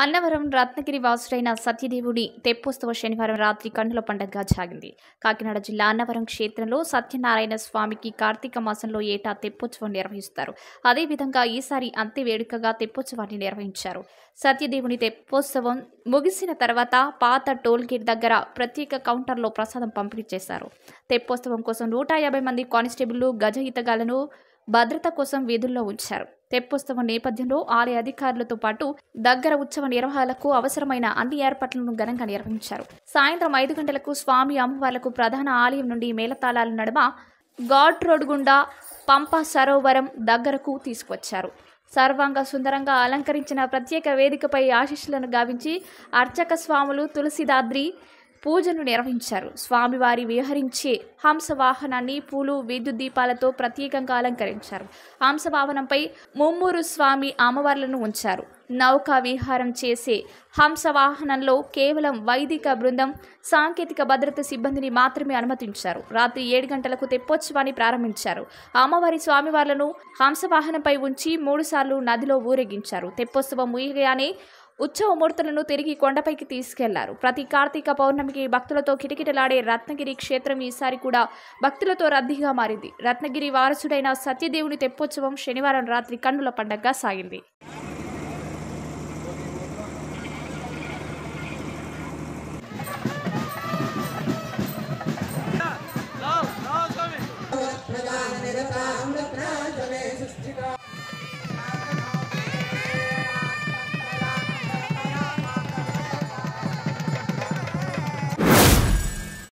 అన్నవరం రత్నగిరి వాసుడైన సత్యదేవుడి తెప్పోత్సవ శనివారం రాత్రి కన్నుల పండగ జాగింది కాకినాడ జిల్లా అన్నవరం క్షేత్రంలో సత్యనారాయణ స్వామికి కార్తీక మాసంలో ఏటా తెప్పోత్సవం నిర్వహిస్తారు అదేవిధంగా ఈసారి అంతే వేడుకగా తెప్పోత్సవాన్ని నిర్వహించారు సత్యదేవుని తెప్పోత్సవం ముగిసిన తర్వాత పాత టోల్ గేట్ దగ్గర ప్రత్యేక కౌంటర్లో ప్రసాదం పంపిణీ చేశారు తెప్పోత్సవం కోసం నూట యాభై మంది కానిస్టేబుళ్లు గజ ఈతగాలను భద్రత కోసం వీధుల్లో ఉంచారు తెప్పోత్సవం నేపథ్యంలో ఆలయ అధికారులతో పాటు దగ్గర ఉత్సవ నిర్వహణకు అవసరమైన అన్ని ఏర్పాట్లను ఘనంగా నిర్వహించారు సాయంత్రం ఐదు గంటలకు స్వామి అమ్మవార్లకు ప్రధాన ఆలయం నుండి మేళతాళాల నడుమ ఘాట్ రోడ్ గుండా పంప సరోవరం దగ్గరకు తీసుకొచ్చారు సర్వాంగ సుందరంగా అలంకరించిన ప్రత్యేక వేదికపై ఆశీస్సులను గావించి అర్చక స్వాములు తులసిదాద్రి పూజను నిర్వహించారు స్వామివారి విహరించే హంసవాహనాన్ని పూలు విద్యుత్ దీపాలతో ప్రత్యేకంగా అలంకరించారు హంసవాహనంపై ముమ్మూరు స్వామి అమ్మవార్లను ఉంచారు నౌకా విహారం చేసే హంసవాహనంలో కేవలం వైదిక బృందం సాంకేతిక భద్రత సిబ్బందిని మాత్రమే అనుమతించారు రాత్రి ఏడు గంటలకు తెప్పోత్సవాన్ని ప్రారంభించారు అమ్మవారి స్వామివార్లను హంసవాహనంపై ఉంచి మూడుసార్లు నదిలో ఊరేగించారు తెప్పోత్సవం ఊయగానే ఉత్సవ మూర్తులను తిరిగి కొండపైకి తీసుకెళ్లారు ప్రతి కార్తీక పౌర్ణమికి భక్తులతో కిటకిటలాడే రత్నగిరి క్షేత్రం ఈసారి కూడా భక్తులతో రద్దీగా మారింది రత్నగిరి వారసుడైన సత్యదేవుని తెప్పోత్సవం శనివారం రాత్రి కన్నుల పండగగా సాగింది